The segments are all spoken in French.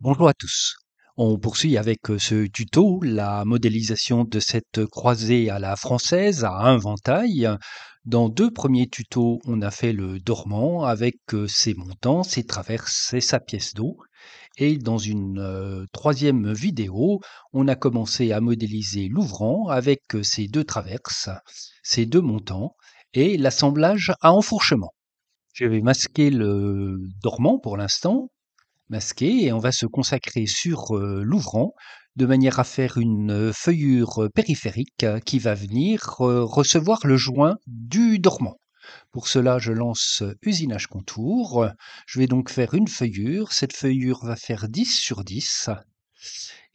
Bonjour à tous. On poursuit avec euh, ce tuto la modélisation de cette croisée à la française à un ventail dans deux premiers tutos, on a fait le dormant avec euh, ses montants, ses traverses et sa pièce d'eau. Et dans une euh, troisième vidéo, on a commencé à modéliser l'ouvrant avec euh, ses deux traverses, ses deux montants et l'assemblage à enfourchement. Je vais masquer le dormant pour l'instant, masquer, et on va se consacrer sur l'ouvrant de manière à faire une euh, feuillure euh, périphérique euh, qui va venir recevoir le joint du dormant. Pour cela, je lance usinage contour. Je vais donc faire une feuillure. Cette feuillure va faire 10 sur 10.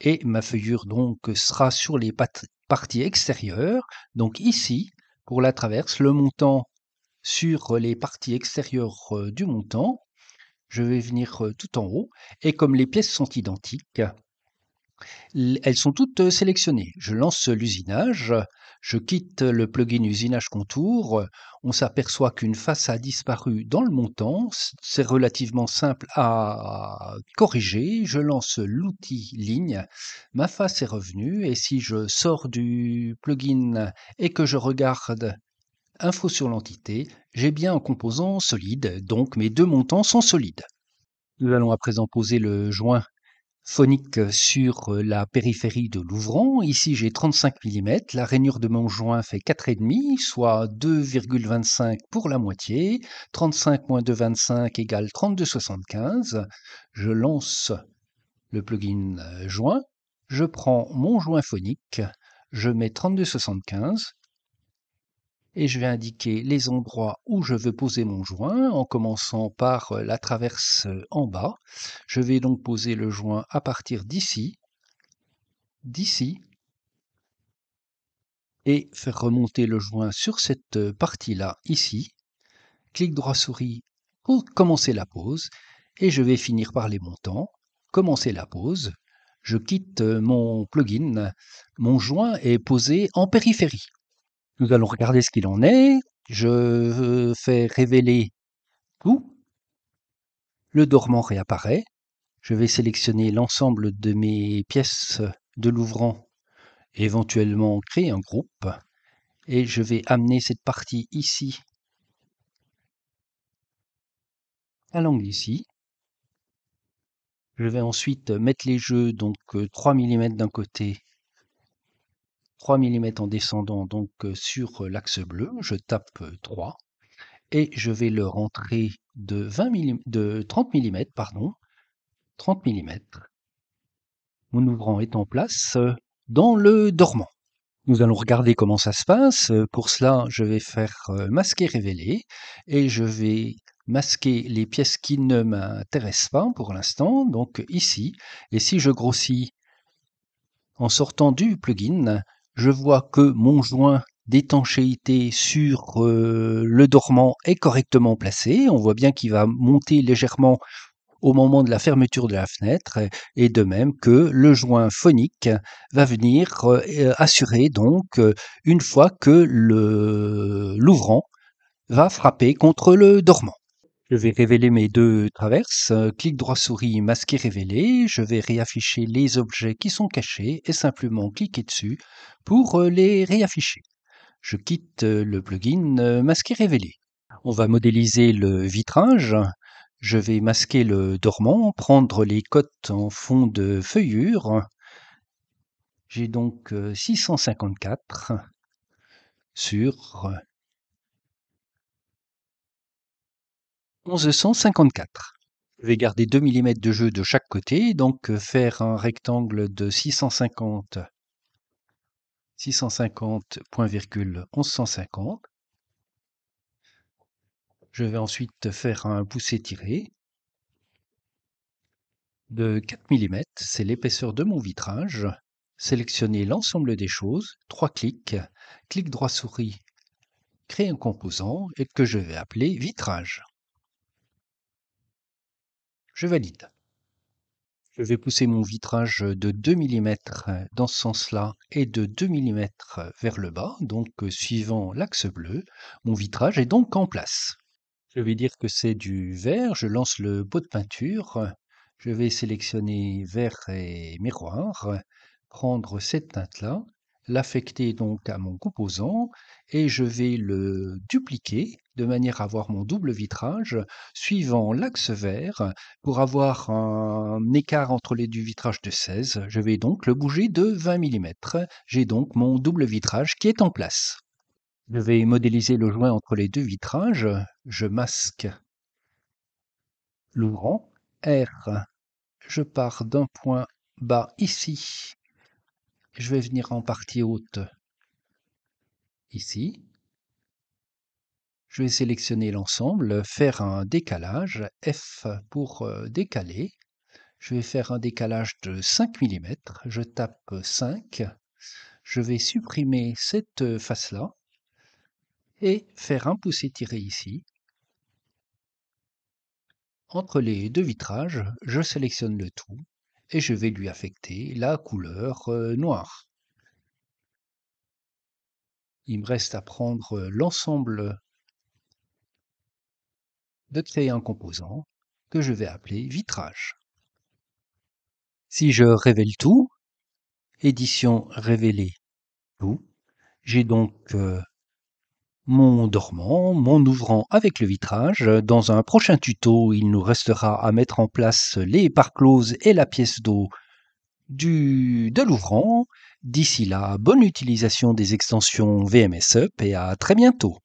Et ma feuillure donc sera sur les parties extérieures. Donc ici, pour la traverse, le montant sur les parties extérieures du montant. Je vais venir tout en haut. Et comme les pièces sont identiques, elles sont toutes euh, sélectionnées. Je lance l'usinage, je quitte le plugin usinage contour, on s'aperçoit qu'une face a disparu dans le montant, c'est relativement simple à corriger, je lance l'outil ligne, ma face est revenue et si je sors du plugin et que je regarde info sur l'entité, j'ai bien un composant solide, donc mes deux montants sont solides. Nous allons à présent poser le joint phonique sur euh, la périphérie de l'ouvrant. Ici, j'ai 35 mm. La rainure de mon joint fait 4,5, soit 2,25 pour la moitié. 35 moins 2,25 égale 32,75. Je lance le plugin euh, joint. Je prends mon joint phonique. Je mets 32,75 et je vais indiquer les endroits où je veux poser mon joint en commençant par euh, la traverse euh, en bas. Je vais donc poser le joint à partir d'ici, d'ici, et faire remonter le joint sur cette euh, partie-là, ici. Clic droit souris pour commencer la pose, et je vais finir par les montants, commencer la pose, je quitte mon plugin, mon joint est posé en périphérie. Nous allons regarder ce qu'il en est. Je fais révéler tout. Le dormant réapparaît. Je vais sélectionner l'ensemble de mes pièces de l'ouvrant, éventuellement créer un groupe. Et je vais amener cette partie ici à l'angle ici. Je vais ensuite mettre les jeux, donc 3 euh, mm d'un côté 3 mm en descendant donc euh, sur euh, l'axe bleu, je tape 3 euh, et je vais le rentrer de, 20 de 30 mm, pardon, 30 mm. Mon ouvrant est en place dans le dormant. Nous allons regarder comment ça se passe. Pour cela, je vais faire masquer révéler et je vais masquer les pièces qui ne m'intéressent pas pour l'instant, donc ici. Et si je grossis en sortant du plugin, je vois que mon joint d'étanchéité sur euh, le dormant est correctement placé. On voit bien qu'il va monter légèrement au moment de la fermeture de la fenêtre et de même que le joint phonique va venir euh, assurer donc euh, une fois que l'ouvrant va frapper contre le dormant. Je vais révéler mes deux traverses. Euh, clic droit souris, masquer, révélé, Je vais réafficher les objets qui sont cachés et simplement cliquer dessus pour euh, les réafficher. Je quitte euh, le plugin masquer, révélé. On va modéliser le vitrage. Je vais masquer le dormant, prendre les cotes en fond de feuillure. J'ai donc 654 sur 1154. Je vais garder 2 mm de jeu de chaque côté, donc euh, faire un rectangle de 650 650 point 1150. Je vais ensuite faire un poussé tiré de 4 mm, c'est l'épaisseur de mon vitrage. Sélectionner l'ensemble des choses, trois clics, clic droit souris, créer un composant et que je vais appeler vitrage je valide. Je vais pousser mon vitrage de 2 mm dans ce sens-là et de 2 mm vers le bas, donc suivant l'axe bleu, mon vitrage est donc en place. Je vais dire que c'est du vert, je lance le pot de peinture, je vais sélectionner vert et miroir, prendre cette teinte-là, l'affecter donc à mon composant et je vais le dupliquer de manière à avoir mon double vitrage suivant l'axe vert pour avoir un écart entre les deux vitrages de 16. Je vais donc le bouger de 20 mm. J'ai donc mon double vitrage qui est en place. Je vais modéliser le joint entre les deux vitrages. Je masque l'ouvrant R. Je pars d'un point bas ici je vais venir en partie haute. Ici, je vais sélectionner l'ensemble, faire un décalage, F pour euh, décaler. Je vais faire un décalage de 5 mm, je tape 5. Je vais supprimer cette euh, face-là et faire un pouce tiré ici. Entre les deux vitrages, je sélectionne le tout et je vais lui affecter la couleur euh, noire. Il me reste à prendre euh, l'ensemble de créer un composant que je vais appeler vitrage. Si je révèle tout, édition révélée tout, j'ai donc euh, mon dormant, mon ouvrant avec le vitrage. Dans un prochain tuto, il nous restera à mettre en place les parcloses et la pièce d'eau du, de l'ouvrant. D'ici là, bonne utilisation des extensions VMS Up et à très bientôt.